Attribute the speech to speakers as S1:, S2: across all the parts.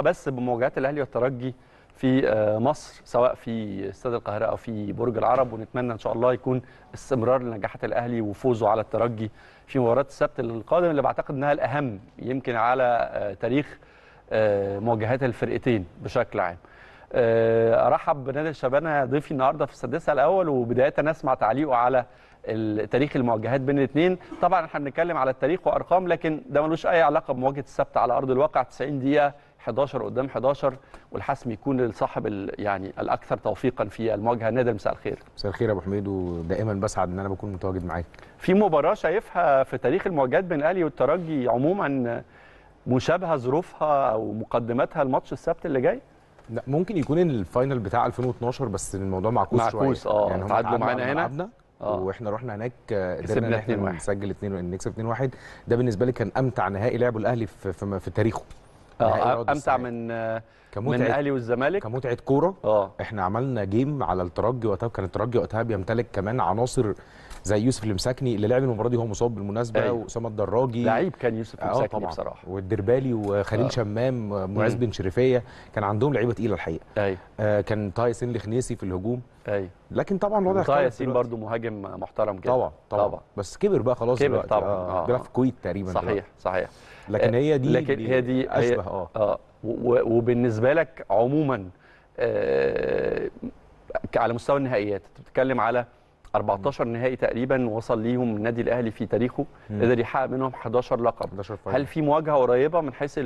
S1: بس بمواجهات الاهلي والترجي في آه، مصر سواء في استاد القاهره او في برج العرب ونتمنى ان شاء الله يكون استمرار لنجاحات الاهلي وفوزه على الترجي في مباراه السبت القادم اللي بعتقد انها الاهم يمكن على آه، تاريخ آه، مواجهات الفرقتين بشكل عام. ارحب بنادي الشبانه ضيفي النهارده في السادسه الاول وبدايه نسمع تعليقه على تاريخ المواجهات بين الاثنين طبعا احنا بنتكلم على التاريخ وارقام لكن ده ملوش اي علاقه بمواجهه السبت على ارض الواقع 90 دقيقه 11 قدام 11 والحسم يكون للصاحب يعني الاكثر توفيقا في المواجهه نادر مساء الخير
S2: مساء الخير يا ابو حميد ودائما بسعد ان انا بكون متواجد معاك في مباراه شايفها في
S1: تاريخ المواجهات بين الاهلي والترجي عموما مشابهه ظروفها او مقدماتها
S2: الماتش السبت اللي جاي لا ممكن يكون الفاينل بتاع 2012 بس الموضوع معكوس شويه معكوس اه يعني هم تعادلوا معانا هنا آه. واحنا رحنا هناك آه، قدرنا نسجل 2 نكسب 2-1 ده بالنسبه لي كان امتع نهائي لعبه الاهلي في, في, في تاريخه اه امتع من آه، من الاهلي والزمالك كمتعه كوره اه احنا عملنا جيم على الترجي وقتها كان الترجي وقتها بيمتلك كمان عناصر زي يوسف المساكني اللي لعب المباراه دي وهو مصاب بالمناسبه أيوة. واسامه الدراجي لعيب كان يوسف آه، المساكني طبعا. بصراحه والدربالي وخليل آه. شمام معز بن شريفيه كان عندهم لعيبه تقيله الحقيقه أيوة. آه كان تايسن الخنيسي في الهجوم أيوة. لكن طبعا الوضع اختلف تايسن برضه
S1: مهاجم محترم جدا طبعا طبعا, طبعا.
S2: بس كبر بقى خلاص كبر طبعا آه. آه. بيلعب في الكويت تقريبا صحيح دلوقتي.
S1: صحيح لكن هي دي لكن هي دي اشبه اه, آه. وبالنسبه لك عموما آه على مستوى النهائيات انت بتتكلم على 14 نهائي تقريبا وصل ليهم النادي الاهلي في تاريخه قدر يحقق منهم 11 لقب 11 هل في مواجهه قريبه من حيث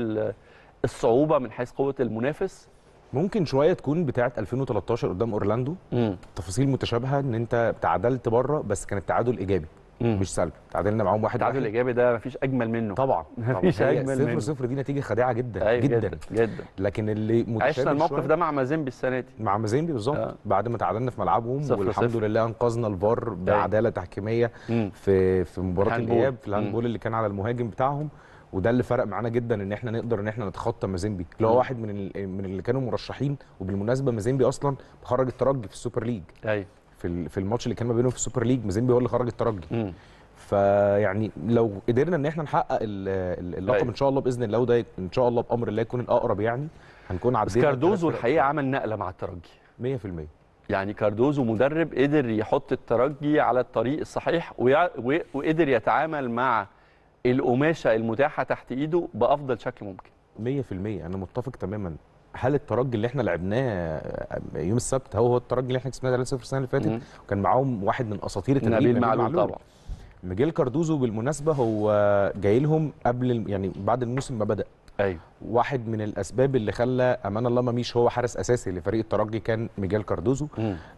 S1: الصعوبه من
S2: حيث قوه المنافس ممكن شويه تكون بتاعه 2013 قدام اورلاندو مم. تفاصيل متشابهه ان انت تعادلت بره بس كان التعادل ايجابي مم. مش سلبي تعادلنا معاهم واحد التعادل الايجابي ده مفيش اجمل منه طبعا مفيش اجمل صفر منه صفر دي نتيجه خادعه جدا أيوة جدا, جدا لكن اللي عشنا الموقف ده مع مازيمبي السنه دي مع مازيمبي بالظبط آه. بعد ما تعادلنا في ملعبهم صفر والحمد صفر. لله انقذنا الفار بعداله تحكيميه في في مباراه الاياب في الهاندبول اللي كان على المهاجم بتاعهم وده اللي فرق معانا جدا ان احنا نقدر ان احنا نتخطى مازيمبي اللي هو واحد من من اللي كانوا مرشحين وبالمناسبه مازيمبي اصلا خرج الترجي في السوبر ليج ايوه في في الماتش اللي كان ما بينهم في السوبر ليج مازيمبي هو اللي خرج الترجي فيعني لو قدرنا ان احنا نحقق اللقب أيوه. ان شاء الله باذن الله وده ان شاء الله بامر الله يكون الاقرب يعني هنكون عدينا بس كاردوزو الحقيقه يعني. عمل نقله مع الترجي 100% يعني كاردوزو
S1: مدرب قدر يحط الترجي على الطريق الصحيح وقدر يتعامل مع
S2: القماشه المتاحه تحت ايده بافضل شكل ممكن 100% انا متفق تماما هل الترجي اللي احنا لعبناه آه، يوم السبت هو هو الترجي اللي احنا كسبناه 3-0 السنه اللي فاتت وكان معاهم واحد من اساطير التدريب نبيل معلول طبعا ميجيل كاردوزو بالمناسبه هو جاي لهم قبل يعني بعد الموسم ما بدا ايوه واحد من الاسباب اللي خلى امان الله مميش هو حارس اساسي لفريق الترجي كان ميجيل كاردوزو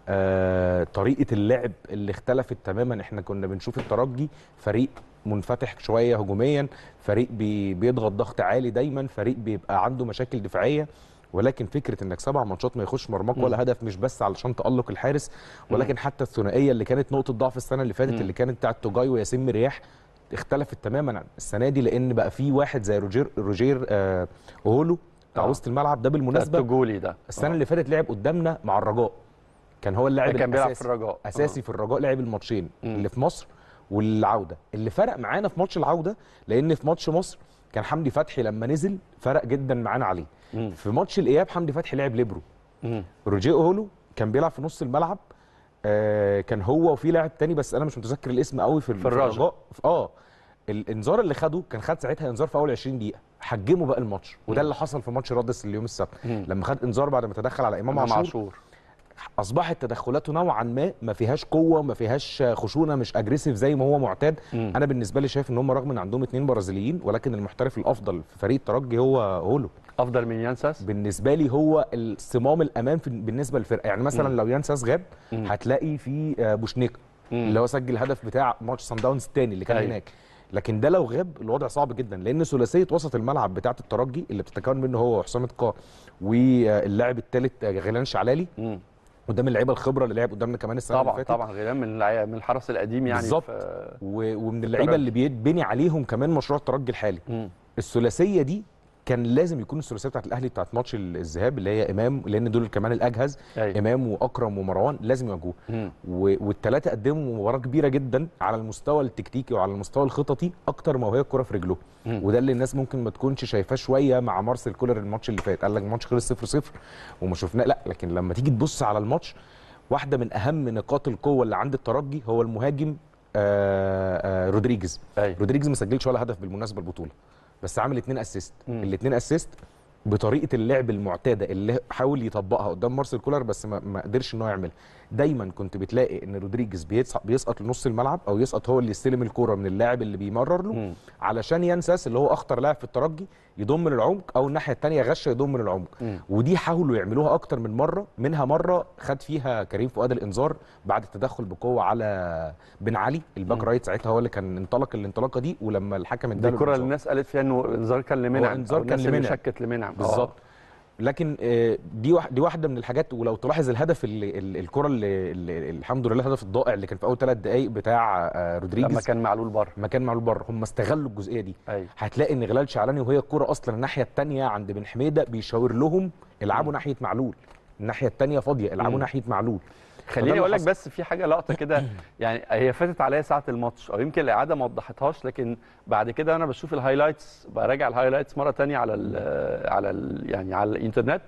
S2: آه طريقه اللعب اللي اختلفت تماما احنا كنا بنشوف الترجي فريق منفتح شويه هجوميا فريق بي بيضغط ضغط عالي دايما فريق بيبقى عنده مشاكل دفاعيه ولكن فكره انك سبع ماتشات ما يخش مرماك ولا هدف مش بس علشان تالق الحارس ولكن حتى الثنائيه اللي كانت نقطه ضعف السنه اللي فاتت اللي كانت بتاعت توجاي وياسين مرياح اختلفت تماما عن السنه دي لان بقى في واحد زي روجير روجير آه هولو بتاع آه. وسط الملعب ده بالمناسبه التجولي ده السنه آه. اللي فاتت لعب قدامنا مع الرجاء كان هو اللاعب كان بيلعب في الرجاء اساسي أوه. في الرجاء لعب الماتشين اللي في مصر والعوده اللي فرق معانا في ماتش العوده لان في ماتش مصر كان حمدي فتحي لما نزل فرق جدا معانا عليه مم. في ماتش الاياب حمدي فتحي لعب ليبرو روجيه اولو كان بيلعب في نص الملعب آه كان هو وفي لاعب تاني بس انا مش متذكر الاسم قوي في, في الرجاء اه الانذار اللي خده كان خد ساعتها انذار في اول 20 دقيقه حجمه بقى الماتش وده اللي حصل في ماتش رادس اليوم السبت لما خد انذار بعد ما تدخل على امام عاشور اصبحت تدخلاته نوعا ما ما فيهاش قوه ما فيهاش خشونه مش اجريسيف زي ما هو معتاد مم. انا بالنسبه لي شايف ان هم رغم ان عندهم اثنين برازيليين ولكن المحترف الافضل في فريق الترجي هو هولو افضل من يانساس بالنسبه لي هو الصمام الامان في بالنسبه للفرقه يعني مثلا مم. لو يانساس غاب مم. هتلاقي في آه، مم. اللي هو سجل هدف بتاع ماتش سان داونز الثاني اللي كان أي. أيوه. هناك لكن ده لو غاب الوضع صعب جدا لان ثلاثيه وسط الملعب بتاعه الترجي اللي بتتكون منه هو وحسام القا واللاعب الثالث آه، غيلان شعلالي قدام اللعيبه الخبره اللي لعب قدامنا كمان السنه طبعا اللي فاتت طبعا
S1: غيلان من من الحرس القديم يعني بالظبط
S2: ومن اللعيبه اللي بيتبني عليهم كمان مشروع الترجي الحالي الثلاثيه دي كان لازم يكون الثلاثيه بتاعت الاهلي بتاعت ماتش الذهاب اللي هي امام لان دول كمان الاجهز أيوة. امام واكرم ومروان لازم يواجهوه والثلاثه قدموا مباراه كبيره جدا على المستوى التكتيكي وعلى المستوى الخططي اكتر ما وهي الكره في رجله وده اللي الناس ممكن ما تكونش شايفاه شويه مع مارسيل كولر الماتش اللي فات قال لك الماتش خلص 0 0 وما شفناه لا لكن لما تيجي تبص على الماتش واحده من اهم نقاط القوه اللي عند الترجي هو المهاجم آآ آه، آآ آه، رودريجز أي. أيوة. رودريجز ما سجلش ولا هدف بالمناسبه البطوله بس عامل اثنين اسيست الاثنين اسيست بطريقه اللعب المعتاده اللي حاول يطبقها قدام مارسيل كولر بس ما قدرش ان هو يعملها دايما كنت بتلاقي ان رودريجز بيسقط لنص الملعب او يسقط هو اللي يستلم الكوره من اللاعب اللي بيمرر له مم. علشان ينساس اللي هو اخطر لاعب في الترجي يضم للعمق او الناحيه الثانيه غشه يضم للعمق ودي حاولوا يعملوها اكتر من مره منها مره خد فيها كريم فؤاد الانذار بعد التدخل بقوه على بن علي الباك رايت ساعتها هو اللي كان انطلق الانطلاقه دي ولما الحكم اداله الكره اللي الناس قالت فيها انه انذار كان لمنعم انذار كان لمنعم شكت لمنعم بالظبط آه. لكن آه، دي دي واحده من الحاجات ولو تلاحظ الهدف اللي الكره اللي الحمد لله الهدف الضائع اللي كان في اول ثلاث دقائق بتاع آه، رودريجيز لما كان معلول بره ما كان معلول بره هم استغلوا الجزئيه دي أي. أيوه. هتلاقي ان غلال شعلاني وهي الكره اصلا الناحيه الثانيه عند بن حميده بيشاور لهم العبوا ناحيه معلول الناحيه الثانيه فاضيه العبوا ناحيه معلول خليني اقول لك
S1: بس في حاجه لقطه كده يعني هي فاتت عليا ساعه الماتش او يمكن الاعاده ما وضحتهاش لكن بعد كده انا بشوف الهايلايتس براجع الهايلايتس مره ثانيه على الـ آه، على الـ يعني على الانترنت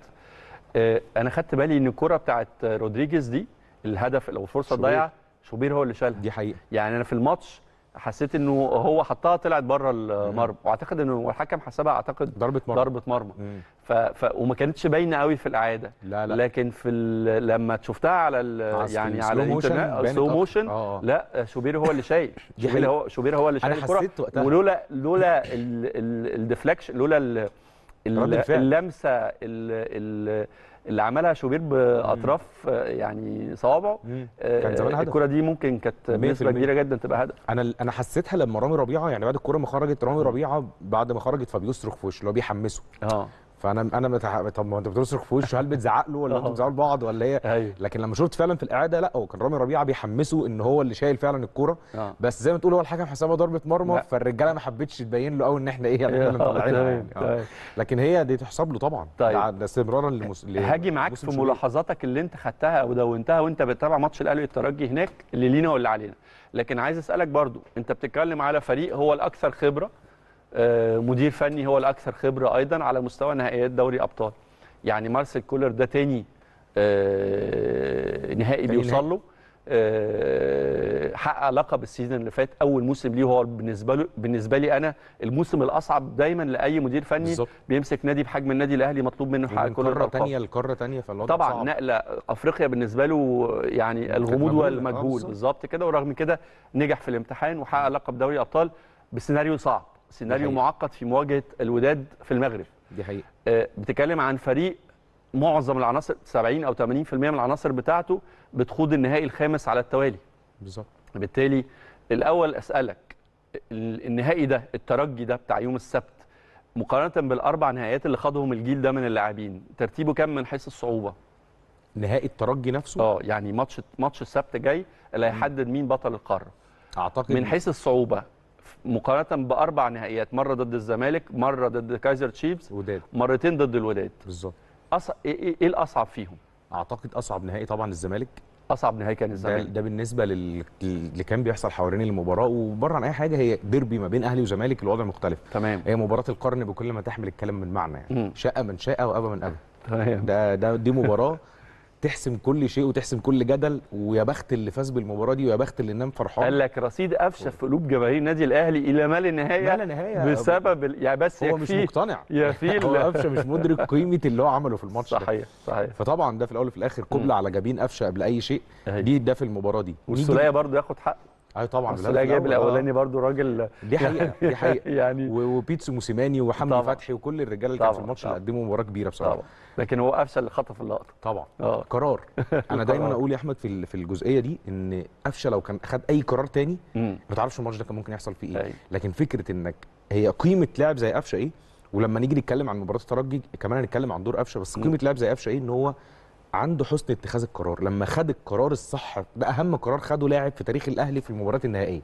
S1: آه، انا خدت بالي ان الكره بتاعت رودريجيز دي الهدف او الفرصه الضايعه شوبير هو اللي شالها دي حقيقه يعني انا في الماتش حسيت انه هو حطها طلعت بره المرمى واعتقد انه الحكم حسبها اعتقد ضربه مرمى ضربه مرمى ف... ف... وما كانتش باينه قوي في الاعاده لا لا. لكن في ال... لما شفتها على ال... يعني على الانترنت سلو موشن آه، آه. لا شوبير هو اللي شايل شوبير هو شوبير هو اللي شايل الكره ولولا لولا الديفلكشن لولا ال... ال... اللمسه ال... ال... اللي عملها شوبير باطراف آه، يعني صوابعه كان
S2: آه، زمان هدف الكره دي ممكن كانت بنسبه كبيره جدا تبقى هدف انا انا حسيتها لما رامي ربيعه يعني بعد الكره ما خرجت رامي ربيعه بعد ما خرجت فبيصرخ في وشه اللي هو بيحمسه اه فانا انا متح... طب ما انت بتصرخ في وشه هل بتزعق له ولا انتوا آه. بتزعقوا لبعض ولا ايه أيوه. لكن لما شفت فعلا في الاعاده لا هو كان رامي ربيعه بيحمسه ان هو اللي شايل فعلا الكوره آه. بس زي ما تقول هو الحكم حسبها ضربه مرمى فالرجاله ما حبتش تبين له قوي ان احنا ايه آه، يعني طالعين يعني لكن هي دي تحسب له طبعا طيب ده استمرارا لمس...
S1: هاجي معاك في ملاحظاتك اللي انت خدتها او دونتها وانت بتتابع ماتش الاهلي الترجي هناك اللي لينا واللي علينا لكن عايز اسالك برضو انت بتتكلم على فريق هو الاكثر خبره آه، مدير فني هو الاكثر خبره ايضا على مستوى نهائيات دوري ابطال يعني مارسيل كولر ده تاني آه، نهائي بيوصل له آه، حقق لقب السيزون اللي فات اول موسم ليه هو بالنسبه له بالنسبه لي انا الموسم الاصعب دايما لاي مدير فني بالزبط. بيمسك نادي بحجم النادي الاهلي مطلوب منه يحقق كل الارقام ثانيه لقاره
S2: ثانيه فالوضع طبعا صعب.
S1: نقله افريقيا بالنسبه له يعني الغموض والمجهول بالظبط كده ورغم كده نجح في الامتحان وحقق لقب دوري ابطال بسيناريو صعب سيناريو معقد في مواجهه الوداد في المغرب دي حقيقه آه، بتتكلم عن فريق معظم العناصر 70 او 80% من العناصر بتاعته بتخوض النهائي الخامس على التوالي بالظبط بالتالي الاول اسالك النهائي ده الترجي ده بتاع يوم السبت مقارنه بالاربع نهائيات اللي خاضهم الجيل ده من اللاعبين ترتيبه كام من حيث الصعوبه نهائي الترجي نفسه اه يعني ماتش ماتش السبت جاي اللي هيحدد مين بطل القاره اعتقد من حيث الصعوبه مقارنه باربع نهائيات مره ضد الزمالك مره ضد كايزر تشيفز وداد مرتين ضد الوداد
S2: بالظبط أص... ايه, إيه،, إيه الاصعب فيهم اعتقد اصعب نهائي طبعا الزمالك اصعب نهائي كان الزمالك ده, ده بالنسبه لل... اللي كان بيحصل حوالين المباراه وبره عن اي حاجه هي ديربي ما بين اهلي وزمالك الوضع مختلف تمام هي مباراه القرن بكل ما تحمل الكلام من معنى يعني شقه من شقه وابى من ابى تمام ده ده دي مباراه تحسم كل شيء وتحسم كل جدل ويا بخت اللي فاز بالمباراه دي ويا بخت اللي نام فرحان قال
S1: لك رصيد قفشه في قلوب جماهير النادي الاهلي الى ما لا نهايه بسبب ال... يعني بس هو مش مقتنع يكفيه هو قفشه مش مدرك
S2: قيمه اللي هو عمله في الماتش صحيح صحيح فطبعا ده في الاول وفي الاخر كبله على جبين قفشه قبل اي شيء دي ده في المباراه دي والسوليه
S1: برضه ياخد حق
S2: ايوه طبعا بس جاب الاولاني
S1: برضو راجل
S2: دي حقيقه دي حقيقه يعني وبيتسو موسيماني وحمدي فتحي وكل الرجاله اللي كانوا في الماتش اللي قدموا مباراه كبيره بصراحه طبعا لكن هو قفشه اللي خطف اللقطه طبعا آه. قرار انا دايما اقول يا احمد في في الجزئيه دي ان قفشه لو كان خد اي قرار تاني ما تعرفش الماتش ده كان ممكن يحصل فيه ايه أيوه. لكن فكره انك هي قيمه لاعب زي قفشه ايه ولما نيجي نتكلم عن مباراه الترجي كمان هنتكلم عن دور قفشه بس قيمه لاعب زي قفشه ايه ان هو عنده حسن اتخاذ القرار لما خد القرار الصح ده اهم قرار خده لاعب في تاريخ الاهلي في المباريات النهائيه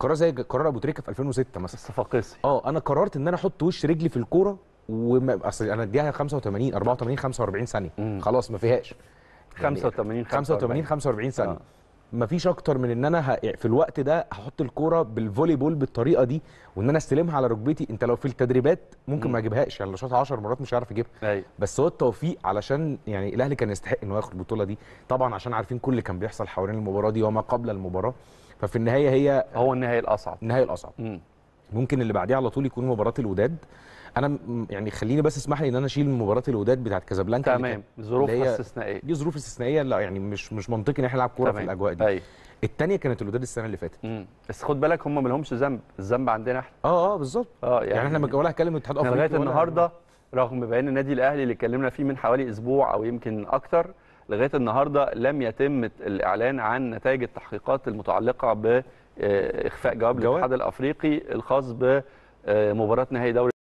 S2: قرار زي قرار ابو تريكه في 2006 مثلا الصفاقسي اه انا قررت ان انا احط وش رجلي في الكوره وما اصل انا اديها 85 84 45 ثانيه خلاص ما فيهاش
S1: 85 85
S2: 45 ثانيه آه. مفيش اكتر من ان انا في الوقت ده هحط الكوره بالفولي بول بالطريقه دي وان انا استلمها على ركبتي انت لو في التدريبات ممكن ما اجيبهاش يعني لو شاطها 10 مرات مش هيعرف يجيبها أيوة. بس هو التوفيق علشان يعني الاهلي كان يستحق انه ياخد البطوله دي طبعا عشان عارفين كل اللي كان بيحصل حوالين المباراه دي وما قبل المباراه ففي النهايه هي هو النهايه الاصعب النهايه الاصعب مم. ممكن اللي بعديه على طول يكون مباراه الوداد انا يعني خليني بس اسمح لي ان انا اشيل مباراه الوداد بتاعت كازابلانكا تمام ظروف استثنائيه دي ظروف استثنائيه لا يعني مش مش منطقي ان احنا نلعب كوره في الاجواء دي أي. أيوه. الثانيه كانت الوداد السنه اللي فاتت بس خد بالك هم ما لهمش ذنب الذنب عندنا احنا
S1: اه اه بالظبط اه يعني, يعني احنا ما ولا هتكلم الاتحاد الافريقي لغايه النهارده رغم بيان النادي الاهلي اللي اتكلمنا فيه من حوالي اسبوع او يمكن اكتر لغايه النهارده لم يتم الاعلان عن نتائج التحقيقات المتعلقه باخفاء جواب الاتحاد الافريقي الخاص بمباراه نهائي دوري